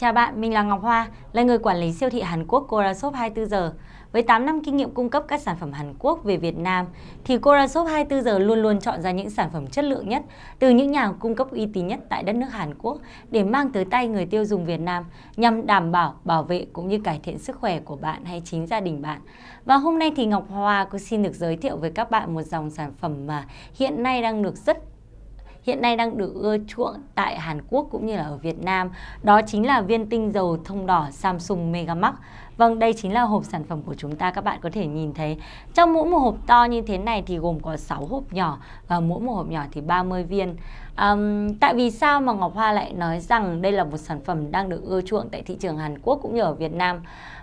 Chào bạn, mình là Ngọc Hoa, là người quản lý siêu thị Hàn Quốc CoraShop 24 giờ. Với 8 năm kinh nghiệm cung cấp các sản phẩm Hàn Quốc về Việt Nam, thì CoraShop 24 giờ luôn luôn chọn ra những sản phẩm chất lượng nhất từ những nhà cung cấp uy tín nhất tại đất nước Hàn Quốc để mang tới tay người tiêu dùng Việt Nam nhằm đảm bảo, bảo vệ cũng như cải thiện sức khỏe của bạn hay chính gia đình bạn. Và hôm nay thì Ngọc Hoa cũng xin được giới thiệu với các bạn một dòng sản phẩm mà hiện nay đang được rất hiện nay đang được ưa chuộng tại Hàn Quốc cũng như là ở Việt Nam. Đó chính là viên tinh dầu thông đỏ Samsung Megamax. Vâng, đây chính là hộp sản phẩm của chúng ta các bạn có thể nhìn thấy. Trong mỗi một hộp to như thế này thì gồm có 6 hộp nhỏ và mỗi một hộp nhỏ thì 30 viên. Um, tại vì sao mà Ngọc Hoa lại nói rằng đây là một sản phẩm đang được ưa chuộng tại thị trường Hàn Quốc cũng như ở Việt Nam?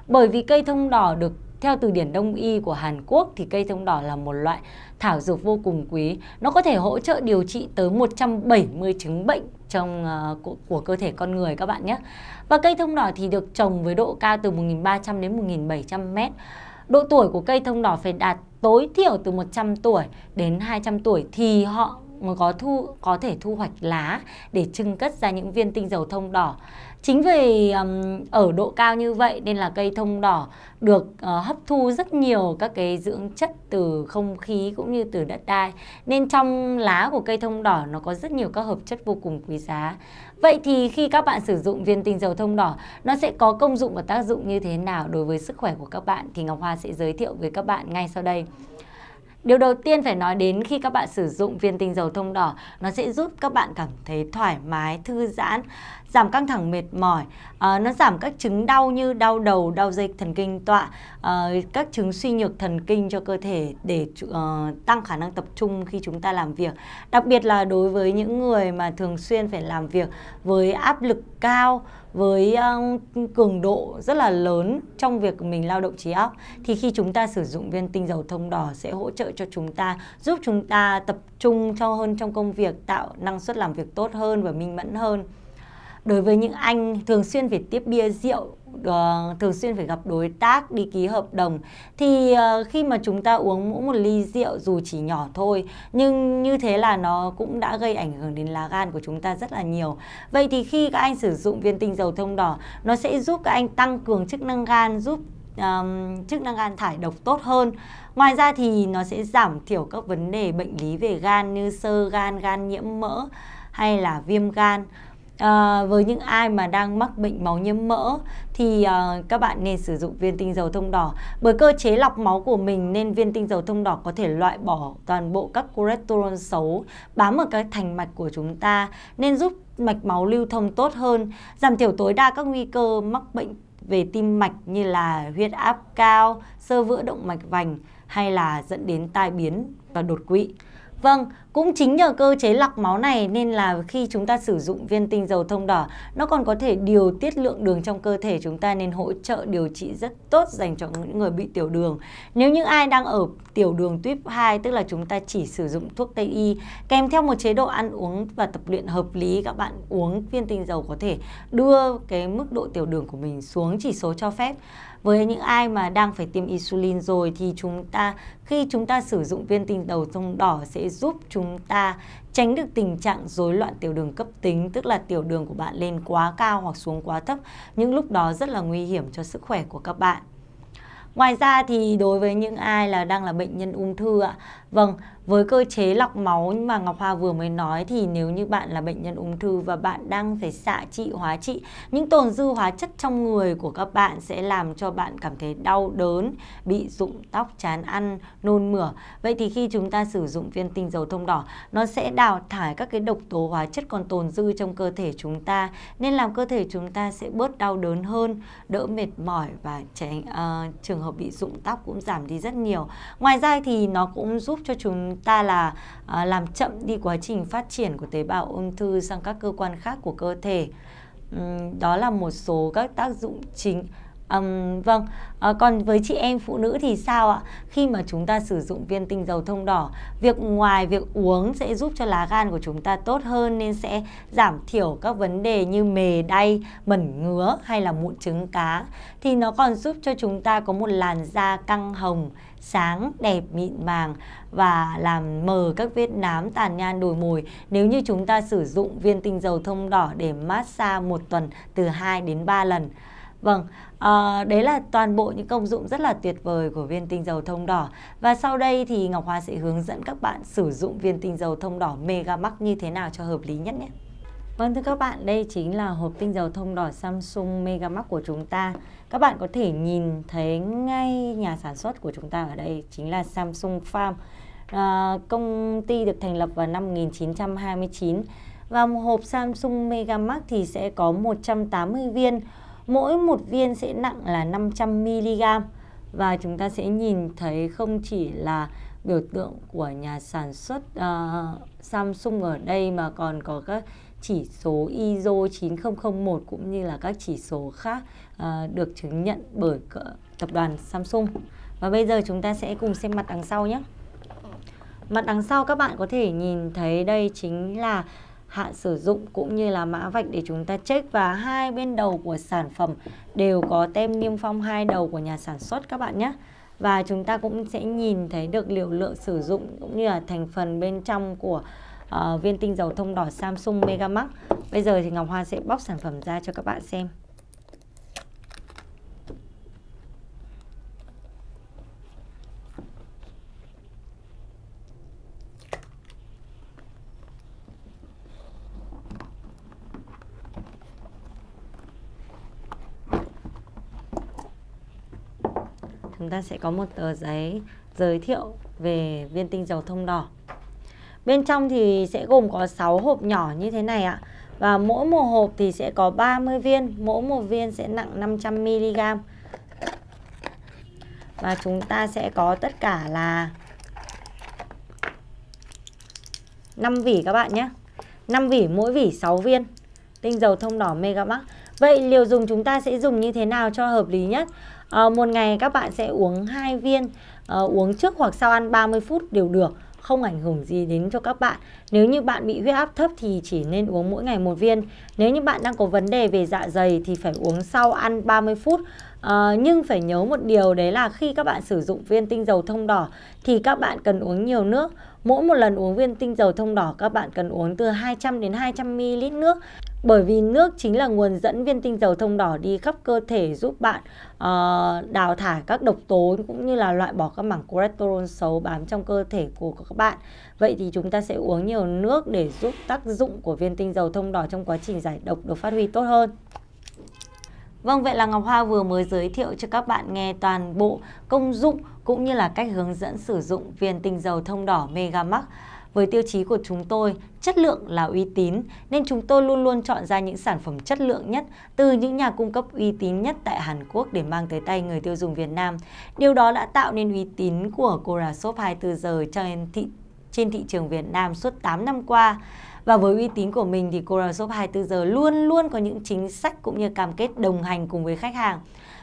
Bởi vì cây thông đỏ được theo từ điển đông y của Hàn Quốc thì cây thông đỏ là một loại thảo dược vô cùng quý. Nó có thể hỗ trợ điều trị tới 170 chứng bệnh trong uh, của, của cơ thể con người các bạn nhé. Và cây thông đỏ thì được trồng với độ cao từ 1.300 đến 1.700 mét. Độ tuổi của cây thông đỏ phải đạt tối thiểu từ 100 tuổi đến 200 tuổi thì họ có thu có thể thu hoạch lá để trưng cất ra những viên tinh dầu thông đỏ chính vì um, ở độ cao như vậy nên là cây thông đỏ được uh, hấp thu rất nhiều các cái dưỡng chất từ không khí cũng như từ đất đai nên trong lá của cây thông đỏ nó có rất nhiều các hợp chất vô cùng quý giá vậy thì khi các bạn sử dụng viên tinh dầu thông đỏ nó sẽ có công dụng và tác dụng như thế nào đối với sức khỏe của các bạn thì ngọc hoa sẽ giới thiệu với các bạn ngay sau đây Điều đầu tiên phải nói đến khi các bạn sử dụng viên tinh dầu thông đỏ, nó sẽ giúp các bạn cảm thấy thoải mái, thư giãn, giảm căng thẳng mệt mỏi, à, nó giảm các chứng đau như đau đầu, đau dây thần kinh tọa, à, các chứng suy nhược thần kinh cho cơ thể để à, tăng khả năng tập trung khi chúng ta làm việc. Đặc biệt là đối với những người mà thường xuyên phải làm việc với áp lực cao với uh, cường độ rất là lớn trong việc mình lao động trí óc thì khi chúng ta sử dụng viên tinh dầu thông đỏ sẽ hỗ trợ cho chúng ta giúp chúng ta tập trung cho hơn trong công việc tạo năng suất làm việc tốt hơn và minh mẫn hơn đối với những anh thường xuyên phải tiếp bia rượu ờ, thường xuyên phải gặp đối tác đi ký hợp đồng thì ờ, khi mà chúng ta uống mỗi một ly rượu dù chỉ nhỏ thôi nhưng như thế là nó cũng đã gây ảnh hưởng đến lá gan của chúng ta rất là nhiều vậy thì khi các anh sử dụng viên tinh dầu thông đỏ nó sẽ giúp các anh tăng cường chức năng gan giúp um, chức năng gan thải độc tốt hơn. Ngoài ra thì nó sẽ giảm thiểu các vấn đề bệnh lý về gan như sơ gan, gan nhiễm mỡ hay là viêm gan. À, với những ai mà đang mắc bệnh máu nhiễm mỡ thì à, các bạn nên sử dụng viên tinh dầu thông đỏ bởi cơ chế lọc máu của mình nên viên tinh dầu thông đỏ có thể loại bỏ toàn bộ các cholesterol xấu bám ở các thành mạch của chúng ta nên giúp mạch máu lưu thông tốt hơn giảm thiểu tối đa các nguy cơ mắc bệnh về tim mạch như là huyết áp cao, sơ vữa động mạch vành hay là dẫn đến tai biến và đột quỵ. Vâng, cũng chính nhờ cơ chế lọc máu này nên là khi chúng ta sử dụng viên tinh dầu thông đỏ, nó còn có thể điều tiết lượng đường trong cơ thể chúng ta nên hỗ trợ điều trị rất tốt dành cho những người bị tiểu đường. Nếu như ai đang ở tiểu đường tuyếp 2 tức là chúng ta chỉ sử dụng thuốc Tây y kèm theo một chế độ ăn uống và tập luyện hợp lý các bạn uống viên tinh dầu có thể đưa cái mức độ tiểu đường của mình xuống chỉ số cho phép. Với những ai mà đang phải tiêm insulin rồi thì chúng ta khi chúng ta sử dụng viên tinh dầu thông đỏ sẽ giúp chúng chúng ta tránh được tình trạng rối loạn tiểu đường cấp tính tức là tiểu đường của bạn lên quá cao hoặc xuống quá thấp những lúc đó rất là nguy hiểm cho sức khỏe của các bạn Ngoài ra thì đối với những ai là đang là bệnh nhân ung thư ạ, Vâng, với cơ chế lọc máu mà Ngọc Hoa vừa mới nói thì nếu như bạn là bệnh nhân ung thư và bạn đang phải xạ trị hóa trị, những tồn dư hóa chất trong người của các bạn sẽ làm cho bạn cảm thấy đau đớn, bị rụng tóc, chán ăn, nôn mửa. Vậy thì khi chúng ta sử dụng viên tinh dầu thông đỏ, nó sẽ đào thải các cái độc tố hóa chất còn tồn dư trong cơ thể chúng ta nên làm cơ thể chúng ta sẽ bớt đau đớn hơn, đỡ mệt mỏi và tránh uh, trường hợp bị rụng tóc cũng giảm đi rất nhiều. Ngoài ra thì nó cũng giúp cho chúng ta là à, làm chậm đi quá trình phát triển của tế bào ung thư sang các cơ quan khác của cơ thể. Uhm, đó là một số các tác dụng chính Um, vâng, à, còn với chị em phụ nữ thì sao ạ? Khi mà chúng ta sử dụng viên tinh dầu thông đỏ, việc ngoài việc uống sẽ giúp cho lá gan của chúng ta tốt hơn nên sẽ giảm thiểu các vấn đề như mề đay, mẩn ngứa hay là mụn trứng cá. Thì nó còn giúp cho chúng ta có một làn da căng hồng, sáng, đẹp, mịn màng và làm mờ các vết nám tàn nhang đồi mồi nếu như chúng ta sử dụng viên tinh dầu thông đỏ để massage một tuần từ 2 đến 3 lần. Vâng, à, đấy là toàn bộ những công dụng rất là tuyệt vời của viên tinh dầu thông đỏ. Và sau đây thì Ngọc Hoa sẽ hướng dẫn các bạn sử dụng viên tinh dầu thông đỏ Mega Max như thế nào cho hợp lý nhất nhé. Vâng thưa các bạn, đây chính là hộp tinh dầu thông đỏ Samsung Mega Max của chúng ta. Các bạn có thể nhìn thấy ngay nhà sản xuất của chúng ta ở đây chính là Samsung Farm. À, công ty được thành lập vào năm 1929 và một hộp Samsung Mega Max thì sẽ có 180 viên Mỗi một viên sẽ nặng là 500mg và chúng ta sẽ nhìn thấy không chỉ là biểu tượng của nhà sản xuất uh, Samsung ở đây mà còn có các chỉ số ISO 9001 cũng như là các chỉ số khác uh, được chứng nhận bởi tập đoàn Samsung. Và bây giờ chúng ta sẽ cùng xem mặt đằng sau nhé. Mặt đằng sau các bạn có thể nhìn thấy đây chính là hạn sử dụng cũng như là mã vạch để chúng ta check và hai bên đầu của sản phẩm đều có tem niêm phong hai đầu của nhà sản xuất các bạn nhé và chúng ta cũng sẽ nhìn thấy được liều lượng sử dụng cũng như là thành phần bên trong của uh, viên tinh dầu thông đỏ Samsung Megamax bây giờ thì Ngọc Hoa sẽ bóc sản phẩm ra cho các bạn xem chúng ta sẽ có một tờ giấy giới thiệu về viên tinh dầu thông đỏ. Bên trong thì sẽ gồm có 6 hộp nhỏ như thế này ạ. Và mỗi một hộp thì sẽ có 30 viên, mỗi một viên sẽ nặng 500mg. Và chúng ta sẽ có tất cả là 5 vỉ các bạn nhé. 5 vỉ, mỗi vỉ 6 viên. Tinh dầu thông đỏ Megamark. Vậy liều dùng chúng ta sẽ dùng như thế nào cho hợp lý nhất? À, một ngày các bạn sẽ uống hai viên, à, uống trước hoặc sau ăn 30 phút đều được không ảnh hưởng gì đến cho các bạn. Nếu như bạn bị huyết áp thấp thì chỉ nên uống mỗi ngày một viên. Nếu như bạn đang có vấn đề về dạ dày thì phải uống sau ăn 30 phút. À, nhưng phải nhớ một điều đấy là khi các bạn sử dụng viên tinh dầu thông đỏ thì các bạn cần uống nhiều nước. Mỗi một lần uống viên tinh dầu thông đỏ các bạn cần uống từ 200 đến 200 ml nước bởi vì nước chính là nguồn dẫn viên tinh dầu thông đỏ đi khắp cơ thể giúp bạn uh, đào thải các độc tố cũng như là loại bỏ các mảng cholesterol xấu bám trong cơ thể của các bạn. Vậy thì chúng ta sẽ uống nhiều nước để giúp tác dụng của viên tinh dầu thông đỏ trong quá trình giải độc được phát huy tốt hơn. Vâng, vậy là Ngọc Hoa vừa mới giới thiệu cho các bạn nghe toàn bộ công dụng cũng như là cách hướng dẫn sử dụng viên tinh dầu thông đỏ Megamax. Với tiêu chí của chúng tôi, chất lượng là uy tín, nên chúng tôi luôn luôn chọn ra những sản phẩm chất lượng nhất từ những nhà cung cấp uy tín nhất tại Hàn Quốc để mang tới tay người tiêu dùng Việt Nam. Điều đó đã tạo nên uy tín của Cora Shop 24 giờ trên thị trên thị trường Việt Nam suốt 8 năm qua. Và với uy tín của mình thì Cora Shop 24 giờ luôn luôn có những chính sách cũng như cam kết đồng hành cùng với khách hàng.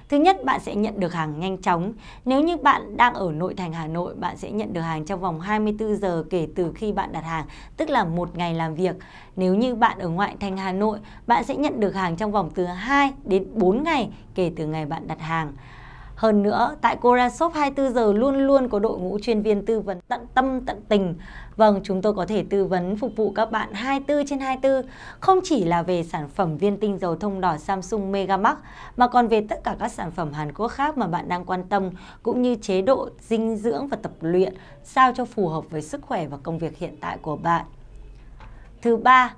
Thứ nhất, bạn sẽ nhận được hàng nhanh chóng. Nếu như bạn đang ở nội thành Hà Nội, bạn sẽ nhận được hàng trong vòng 24 giờ kể từ khi bạn đặt hàng, tức là một ngày làm việc. Nếu như bạn ở ngoại thành Hà Nội, bạn sẽ nhận được hàng trong vòng từ 2 đến 4 ngày kể từ ngày bạn đặt hàng. Hơn nữa, tại cora shop 24 giờ luôn luôn có đội ngũ chuyên viên tư vấn tận tâm tận tình. Vâng, chúng tôi có thể tư vấn phục vụ các bạn 24 trên 24, không chỉ là về sản phẩm viên tinh dầu thông đỏ Samsung megamark mà còn về tất cả các sản phẩm Hàn Quốc khác mà bạn đang quan tâm cũng như chế độ dinh dưỡng và tập luyện sao cho phù hợp với sức khỏe và công việc hiện tại của bạn. Thứ ba,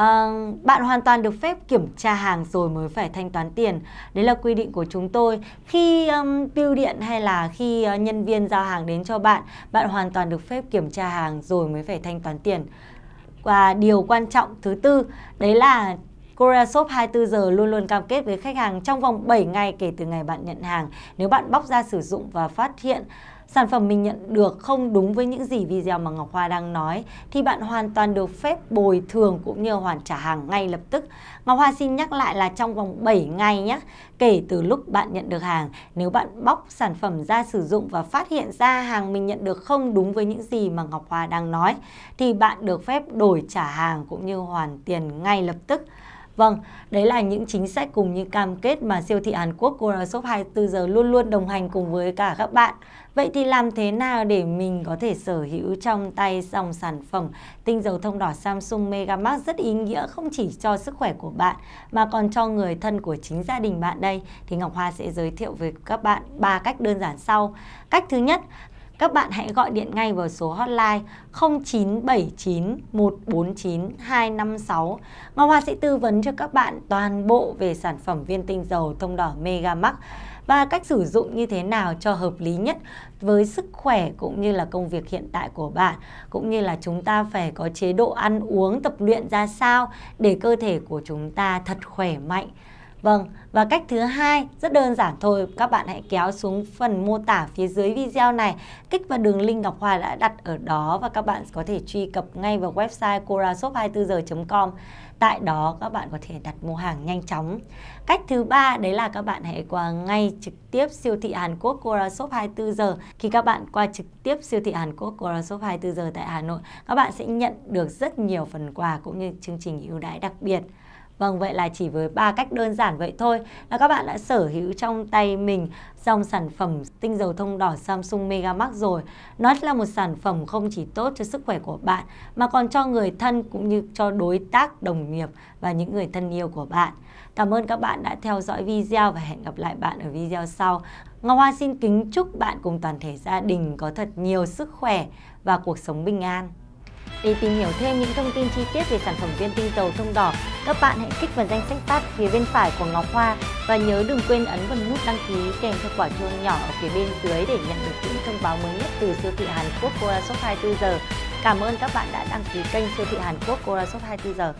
À, bạn hoàn toàn được phép kiểm tra hàng rồi mới phải thanh toán tiền. Đấy là quy định của chúng tôi. Khi um, bưu điện hay là khi uh, nhân viên giao hàng đến cho bạn, bạn hoàn toàn được phép kiểm tra hàng rồi mới phải thanh toán tiền. Và điều quan trọng thứ tư, đấy là Korea Shop 24 giờ luôn luôn cam kết với khách hàng trong vòng 7 ngày kể từ ngày bạn nhận hàng. Nếu bạn bóc ra sử dụng và phát hiện sản phẩm mình nhận được không đúng với những gì video mà Ngọc Hoa đang nói thì bạn hoàn toàn được phép bồi thường cũng như hoàn trả hàng ngay lập tức. Ngọc Hoa xin nhắc lại là trong vòng 7 ngày nhé, kể từ lúc bạn nhận được hàng, nếu bạn bóc sản phẩm ra sử dụng và phát hiện ra hàng mình nhận được không đúng với những gì mà Ngọc Hoa đang nói thì bạn được phép đổi trả hàng cũng như hoàn tiền ngay lập tức. Vâng, đấy là những chính sách cùng những cam kết mà siêu thị Hàn Quốc Corner Shop 24 giờ luôn luôn đồng hành cùng với cả các bạn. Vậy thì làm thế nào để mình có thể sở hữu trong tay dòng sản phẩm tinh dầu thông đỏ Samsung Megamax rất ý nghĩa không chỉ cho sức khỏe của bạn mà còn cho người thân của chính gia đình bạn đây thì Ngọc Hoa sẽ giới thiệu với các bạn ba cách đơn giản sau. Cách thứ nhất, các bạn hãy gọi điện ngay vào số hotline 0979 149 256. Ngọc Hoa sẽ tư vấn cho các bạn toàn bộ về sản phẩm viên tinh dầu thông đỏ Megamax và cách sử dụng như thế nào cho hợp lý nhất với sức khỏe cũng như là công việc hiện tại của bạn cũng như là chúng ta phải có chế độ ăn uống tập luyện ra sao để cơ thể của chúng ta thật khỏe mạnh Vâng, và cách thứ hai rất đơn giản thôi, các bạn hãy kéo xuống phần mô tả phía dưới video này, kích vào đường link Ngọc Hoa đã đặt ở đó và các bạn có thể truy cập ngay vào website corashop 24 h com Tại đó các bạn có thể đặt mua hàng nhanh chóng. Cách thứ ba đấy là các bạn hãy qua ngay trực tiếp siêu thị Hàn Quốc Corashop 24 giờ. Khi các bạn qua trực tiếp siêu thị Hàn Quốc Corashop 24 giờ tại Hà Nội, các bạn sẽ nhận được rất nhiều phần quà cũng như chương trình ưu đãi đặc biệt. Vâng, vậy là chỉ với ba cách đơn giản vậy thôi là các bạn đã sở hữu trong tay mình dòng sản phẩm tinh dầu thông đỏ Samsung Megamax rồi. Nó là một sản phẩm không chỉ tốt cho sức khỏe của bạn mà còn cho người thân cũng như cho đối tác, đồng nghiệp và những người thân yêu của bạn. Cảm ơn các bạn đã theo dõi video và hẹn gặp lại bạn ở video sau. Ngọc Hoa xin kính chúc bạn cùng toàn thể gia đình có thật nhiều sức khỏe và cuộc sống bình an. Để tìm hiểu thêm những thông tin chi tiết về sản phẩm viên tinh dầu thông đỏ, các bạn hãy kích vào danh sách phát phía bên phải của Ngọc Hoa và nhớ đừng quên ấn vào nút đăng ký kèm theo quả chuông nhỏ ở phía bên dưới để nhận được những thông báo mới nhất từ siêu thị Hàn Quốc Cora Shop 24 giờ. Cảm ơn các bạn đã đăng ký kênh siêu thị Hàn Quốc Cora Shop 24 giờ.